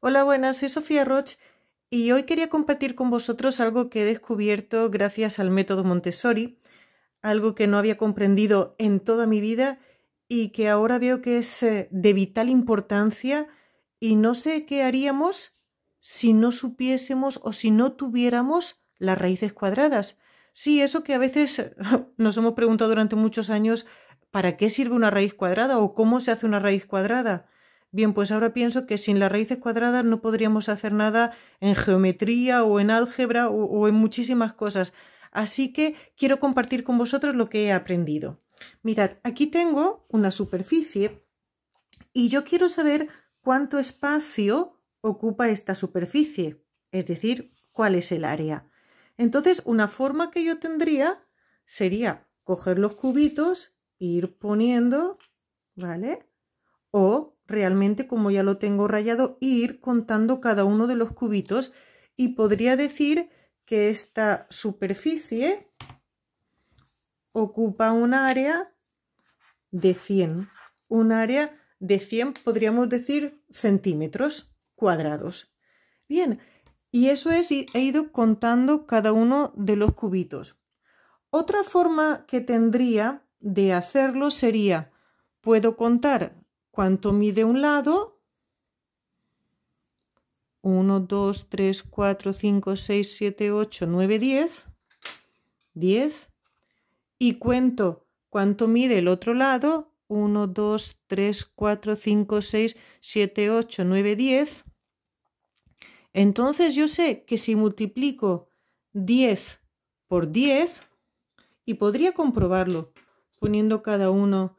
Hola, buenas, soy Sofía Roch y hoy quería compartir con vosotros algo que he descubierto gracias al método Montessori, algo que no había comprendido en toda mi vida y que ahora veo que es eh, de vital importancia y no sé qué haríamos si no supiésemos o si no tuviéramos las raíces cuadradas. Sí, eso que a veces nos hemos preguntado durante muchos años, ¿para qué sirve una raíz cuadrada o cómo se hace una raíz cuadrada? Bien, pues ahora pienso que sin las raíces cuadradas no podríamos hacer nada en geometría o en álgebra o, en muchísimas cosas. Así que quiero compartir con vosotros lo que he aprendido. Mirad, aquí tengo una superficie y yo quiero saber cuánto espacio ocupa esta superficie, es decir, cuál es el área. Entonces, una forma que yo tendría sería coger los cubitos, ir poniendo, ¿vale? o realmente como ya lo tengo rayado ir contando cada uno de los cubitos y podría decir que esta superficie ocupa un área de 100, un área de 100 podríamos decir centímetros cuadrados. Bien, y eso es, he ido contando cada uno de los cubitos. Otra forma que tendría de hacerlo sería, puedo contar ¿Cuánto mide un lado? 1, 2, 3, 4, 5, 6, 7, 8, 9, 10. 10. Y cuento cuánto mide el otro lado. 1, 2, 3, 4, 5, 6, 7, 8, 9, 10. Entonces yo sé que si multiplico 10 por 10, y podría comprobarlo poniendo cada uno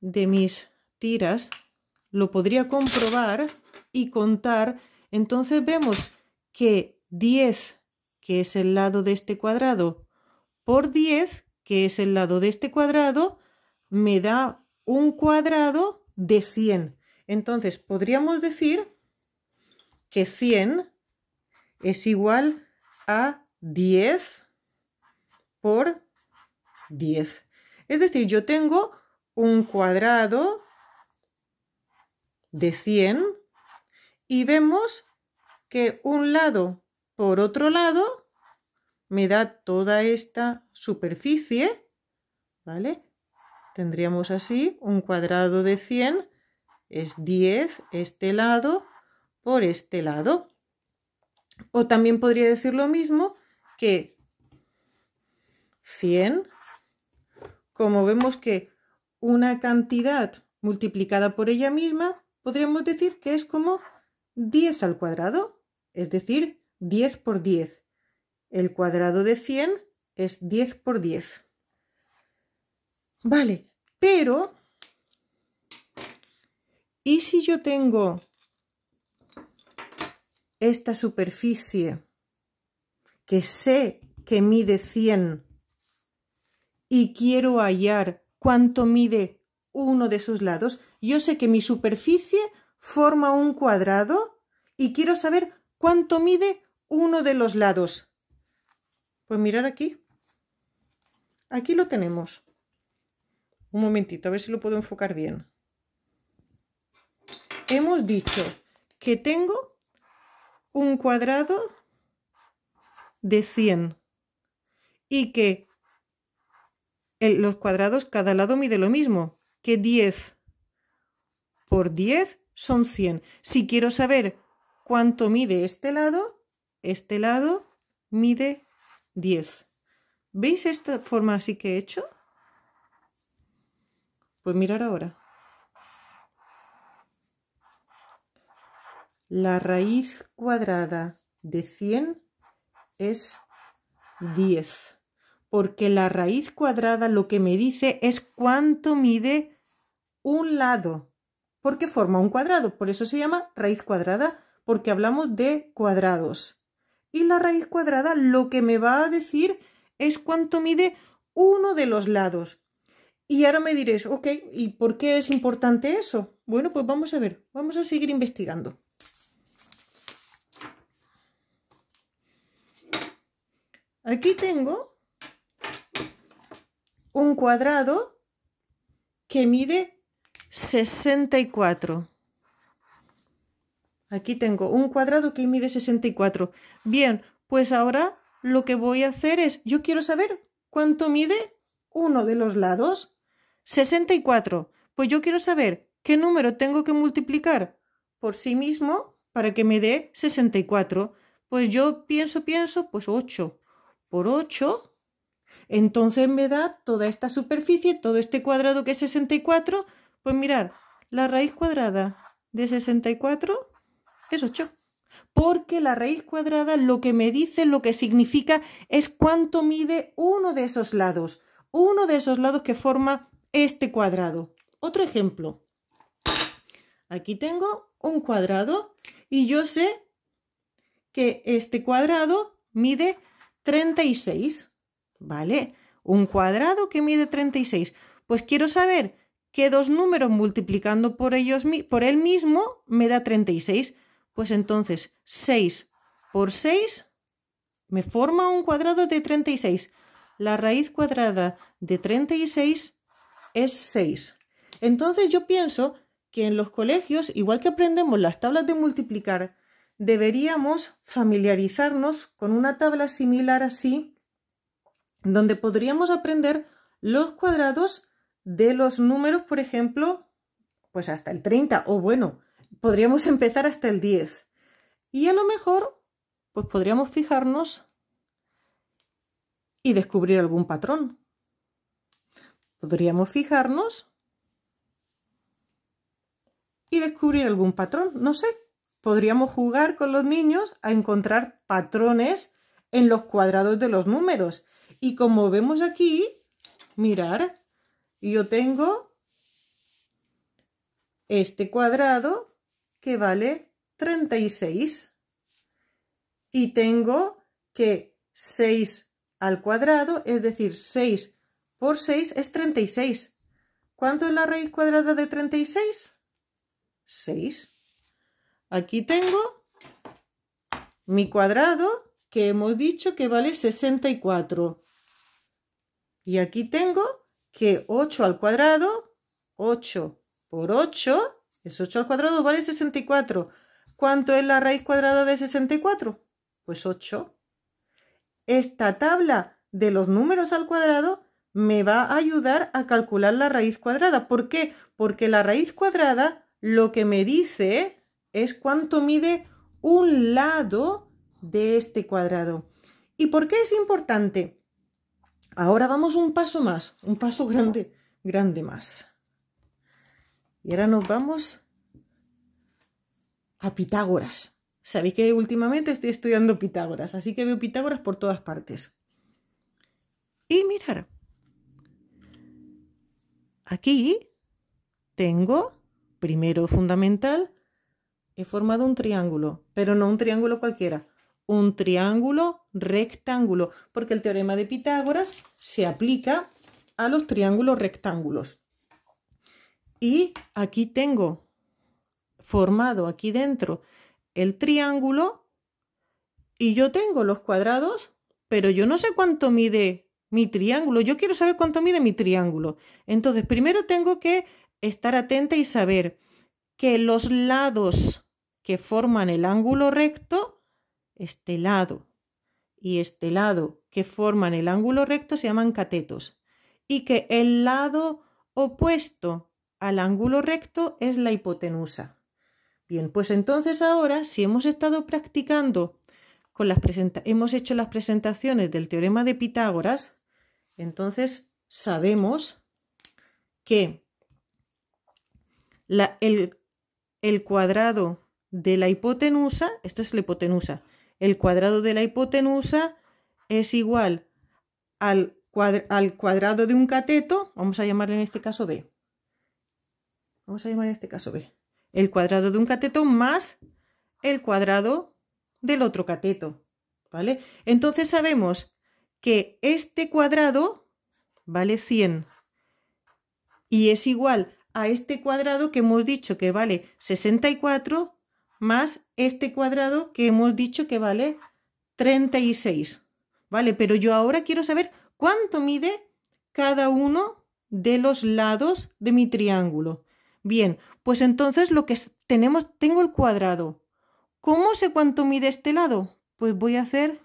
de mis tiras, lo podría comprobar y contar. Entonces vemos que 10, que es el lado de este cuadrado, por 10, que es el lado de este cuadrado, me da un cuadrado de 100. Entonces podríamos decir que 100 es igual a 10 por 10. Es decir, yo tengo un cuadrado de 100 y vemos que un lado por otro lado me da toda esta superficie, ¿vale? Tendríamos así un cuadrado de 100 es 10 este lado por este lado. O también podría decir lo mismo que 100, como vemos que una cantidad multiplicada por ella misma podríamos decir que es como 10 al cuadrado, es decir, 10 por 10. El cuadrado de 100 es 10 por 10. Vale, pero... ¿Y si yo tengo esta superficie que sé que mide 100 y quiero hallar cuánto mide uno de sus lados, yo sé que mi superficie forma un cuadrado y quiero saber cuánto mide uno de los lados. Pues mirar aquí. Aquí lo tenemos. Un momentito, a ver si lo puedo enfocar bien. Hemos dicho que tengo un cuadrado de 100 y que los cuadrados cada lado mide lo mismo, que 10 por 10 son 100. Si quiero saber cuánto mide este lado, este lado mide 10. ¿Veis esta forma así que he hecho? Pues mirar ahora. La raíz cuadrada de 100 es 10, porque la raíz cuadrada lo que me dice es cuánto mide un lado porque forma un cuadrado. Por eso se llama raíz cuadrada, porque hablamos de cuadrados. Y la raíz cuadrada lo que me va a decir es cuánto mide uno de los lados. Y ahora me diréis, ok, ¿y por qué es importante eso? Bueno, pues vamos a ver, vamos a seguir investigando. Aquí tengo un cuadrado que mide 64. Aquí tengo un cuadrado que mide 64. Bien, pues ahora lo que voy a hacer es, yo quiero saber cuánto mide uno de los lados. 64. Pues yo quiero saber qué número tengo que multiplicar por sí mismo para que me dé 64. Pues yo pienso, pienso, pues 8 por 8. Entonces me da toda esta superficie, todo este cuadrado que es 64, pues mirar, la raíz cuadrada de 64 es 8. Porque la raíz cuadrada lo que me dice, lo que significa es cuánto mide uno de esos lados. Uno de esos lados que forma este cuadrado. Otro ejemplo. Aquí tengo un cuadrado y yo sé que este cuadrado mide 36. ¿Vale? Un cuadrado que mide 36. Pues quiero saber que dos números multiplicando por, ellos, por él mismo me da 36. Pues entonces 6 por 6 me forma un cuadrado de 36. La raíz cuadrada de 36 es 6. Entonces yo pienso que en los colegios, igual que aprendemos las tablas de multiplicar, deberíamos familiarizarnos con una tabla similar así, donde podríamos aprender los cuadrados de los números, por ejemplo, pues hasta el 30 o bueno, podríamos empezar hasta el 10. Y a lo mejor, pues podríamos fijarnos y descubrir algún patrón. Podríamos fijarnos y descubrir algún patrón, no sé. Podríamos jugar con los niños a encontrar patrones en los cuadrados de los números. Y como vemos aquí, mirar, y yo tengo este cuadrado que vale 36. Y tengo que 6 al cuadrado, es decir, 6 por 6 es 36. ¿Cuánto es la raíz cuadrada de 36? 6. Aquí tengo mi cuadrado que hemos dicho que vale 64. Y aquí tengo que 8 al cuadrado, 8 por 8, es 8 al cuadrado, vale 64. ¿Cuánto es la raíz cuadrada de 64? Pues 8. Esta tabla de los números al cuadrado me va a ayudar a calcular la raíz cuadrada. ¿Por qué? Porque la raíz cuadrada lo que me dice es cuánto mide un lado de este cuadrado. ¿Y por qué es importante? Ahora vamos un paso más, un paso grande, grande más. Y ahora nos vamos a Pitágoras. Sabéis que últimamente estoy estudiando Pitágoras, así que veo Pitágoras por todas partes. Y mirar, aquí tengo primero fundamental, he formado un triángulo, pero no un triángulo cualquiera, un triángulo rectángulo, porque el teorema de Pitágoras se aplica a los triángulos rectángulos. Y aquí tengo formado aquí dentro el triángulo y yo tengo los cuadrados, pero yo no sé cuánto mide mi triángulo, yo quiero saber cuánto mide mi triángulo. Entonces, primero tengo que estar atenta y saber que los lados que forman el ángulo recto este lado y este lado que forman el ángulo recto se llaman catetos y que el lado opuesto al ángulo recto es la hipotenusa. Bien, pues entonces ahora si hemos estado practicando con las hemos hecho las presentaciones del teorema de Pitágoras, entonces sabemos que el, el cuadrado de la hipotenusa, esto es la hipotenusa, el cuadrado de la hipotenusa es igual al, cuadrado de un cateto, vamos a llamarle en este caso B. Vamos a llamar en este caso B. El cuadrado de un cateto más el cuadrado del otro cateto. ¿Vale? Entonces sabemos que este cuadrado vale 100 y es igual a este cuadrado que hemos dicho que vale 64 más este cuadrado que hemos dicho que vale 36. ¿Vale? Pero yo ahora quiero saber cuánto mide cada uno de los lados de mi triángulo. Bien, pues entonces lo que tenemos, tengo el cuadrado. ¿Cómo sé cuánto mide este lado? Pues voy a hacer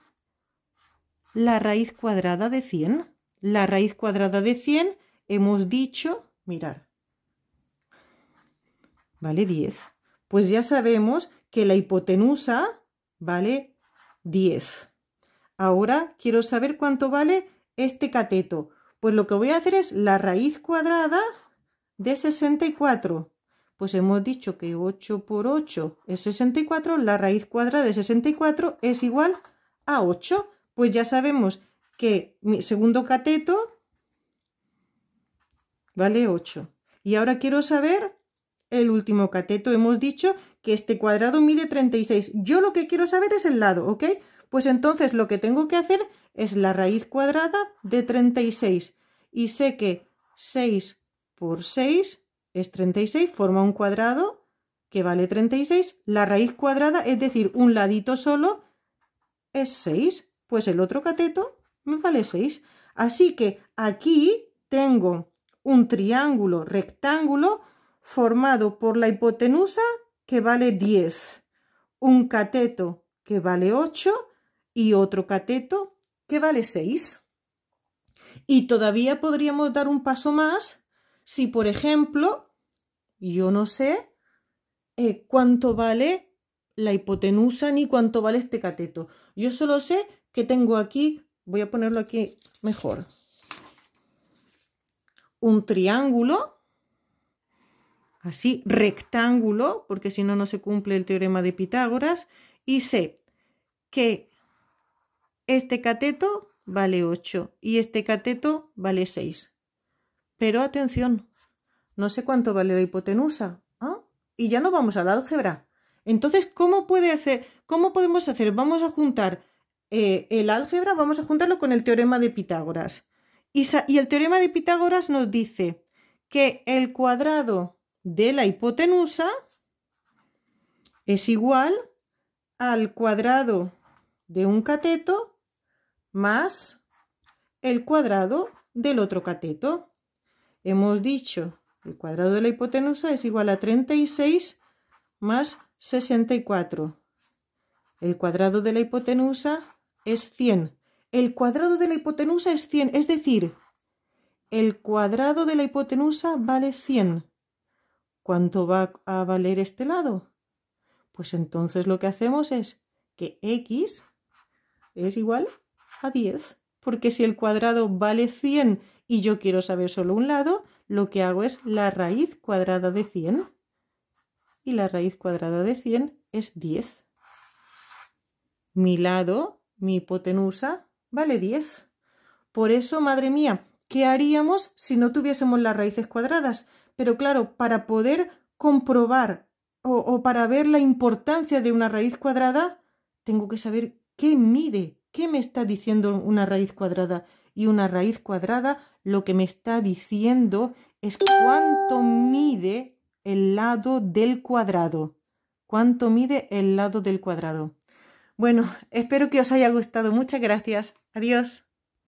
la raíz cuadrada de 100. La raíz cuadrada de 100 hemos dicho, mirar, vale 10 pues ya sabemos que la hipotenusa vale 10. Ahora quiero saber cuánto vale este cateto. Pues lo que voy a hacer es la raíz cuadrada de 64. Pues hemos dicho que 8 por 8 es 64, la raíz cuadrada de 64 es igual a 8. Pues ya sabemos que mi segundo cateto vale 8. Y ahora quiero saber el último cateto. Hemos dicho que este cuadrado mide 36. Yo lo que quiero saber es el lado, ¿ok? Pues entonces lo que tengo que hacer es la raíz cuadrada de 36. Y sé que 6 por 6 es 36, forma un cuadrado que vale 36. La raíz cuadrada, es decir, un ladito solo, es 6. Pues el otro cateto me vale 6. Así que aquí tengo un triángulo rectángulo formado por la hipotenusa, que vale 10, un cateto, que vale 8, y otro cateto, que vale 6. Y todavía podríamos dar un paso más si, por ejemplo, yo no sé eh, cuánto vale la hipotenusa ni cuánto vale este cateto. Yo solo sé que tengo aquí, voy a ponerlo aquí mejor, un triángulo así rectángulo, porque si no, no se cumple el teorema de Pitágoras, y sé que este cateto vale 8 y este cateto vale 6. Pero atención, no sé cuánto vale la hipotenusa, ¿ah? y ya no vamos al álgebra. Entonces, ¿cómo, puede hacer, ¿cómo podemos hacer? Vamos a juntar eh, el álgebra, vamos a juntarlo con el teorema de Pitágoras. y el teorema de Pitágoras nos dice que el cuadrado de la hipotenusa es igual al cuadrado de un cateto más el cuadrado del otro cateto. Hemos dicho el cuadrado de la hipotenusa es igual a 36 más 64. El cuadrado de la hipotenusa es 100. El cuadrado de la hipotenusa es 100, es decir, el cuadrado de la hipotenusa vale 100. ¿Cuánto va a valer este lado? Pues entonces lo que hacemos es que x es igual a 10, porque si el cuadrado vale 100 y yo quiero saber solo un lado, lo que hago es la raíz cuadrada de 100. Y la raíz cuadrada de 100 es 10. Mi lado, mi hipotenusa, vale 10. Por eso, madre mía, ¿qué haríamos si no tuviésemos las raíces cuadradas? Pero claro, para poder comprobar o, para ver la importancia de una raíz cuadrada, tengo que saber qué mide, qué me está diciendo una raíz cuadrada. Y una raíz cuadrada lo que me está diciendo es cuánto mide el lado del cuadrado. ¿Cuánto mide el lado del cuadrado? Bueno, espero que os haya gustado. Muchas gracias. Adiós.